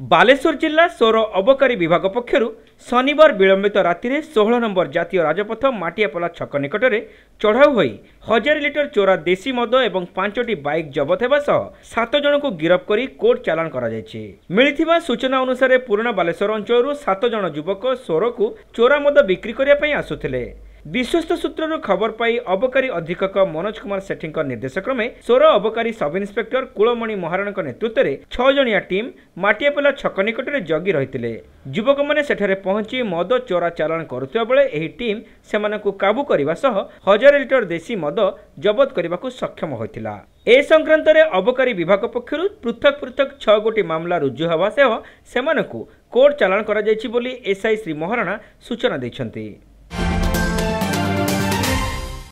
ବାଲେଶ୍ୱର ଜିଲ୍ଲା ସୌର ଅବକାରୀ ବିଭାଗ ପକ୍ଷରୁ ଶନିବାର ବିଳମ୍ବିତ ରାତିରେ ଷୋହଳ ନମ୍ବର ଜାତୀୟ ରାଜପଥ ମାଟିଆପଲା ଛକ ନିକଟରେ ଚଢ଼ାଉ ହୋଇ ହଜାରେ ଲିଟର ଚୋରା ଦେଶୀ ମଦ ଏବଂ ପାଞ୍ଚଟି ବାଇକ୍ ଜବତ ହେବା ସହ ସାତ ଜଣଙ୍କୁ ଗିରଫ କରି କୋର୍ଟ ଚାଲାଣ କରାଯାଇଛି ମିଳିଥିବା ସୂଚନା ଅନୁସାରେ ପୁରୁଣା ବାଲେଶ୍ୱର ଅଞ୍ଚଳରୁ ସାତ ଜଣ ଯୁବକ ସୋରକୁ ଚୋରା ମଦ ବିକ୍ରି କରିବା ପାଇଁ ଆସୁଥିଲେ ବିଶ୍ୱସ୍ତ ସୂତ୍ରରୁ ଖବର ପାଇ ଅବକାରୀ ଅଧିକ୍ଷକ ମନୋଜ କୁମାର ସେଠୀଙ୍କ ନିର୍ଦ୍ଦେଶକ୍ରମେ ସୋର ଅବକାରୀ ସବ୍ ଇନ୍ସପେକ୍ଟର କୁଳମଣି ମହାରଣାଙ୍କ ନେତୃତ୍ୱରେ ଛଅ ଜଣିଆ ଟିମ୍ ମାଟିଆପଲା ଛକ ନିକଟରେ ଜଗି ରହିଥିଲେ ଯୁବକମାନେ ସେଠାରେ ପହଞ୍ଚି ମଦ ଚୋରା ଚାଲାଣ କରୁଥିବା ବେଳେ ଏହି ଟିମ୍ ସେମାନଙ୍କୁ କାବୁ କରିବା ସହ ହଜାର ଲିଟର ଦେଶୀ ମଦ ଜବତ କରିବାକୁ ସକ୍ଷମ ହୋଇଥିଲା ଏ ସଂକ୍ରାନ୍ତରେ ଅବକାରୀ ବିଭାଗ ପକ୍ଷରୁ ପୃଥକ ପୃଥକ ଛଅ ଗୋଟି ମାମଲା ରୁଜୁ ହେବା ସହ ସେମାନଙ୍କୁ କୋର୍ଟ ଚାଲାଣ କରାଯାଇଛି ବୋଲି ଏସ୍ଆଇ ଶ୍ରୀ ମହାରଣା ସୂଚନା ଦେଇଛନ୍ତି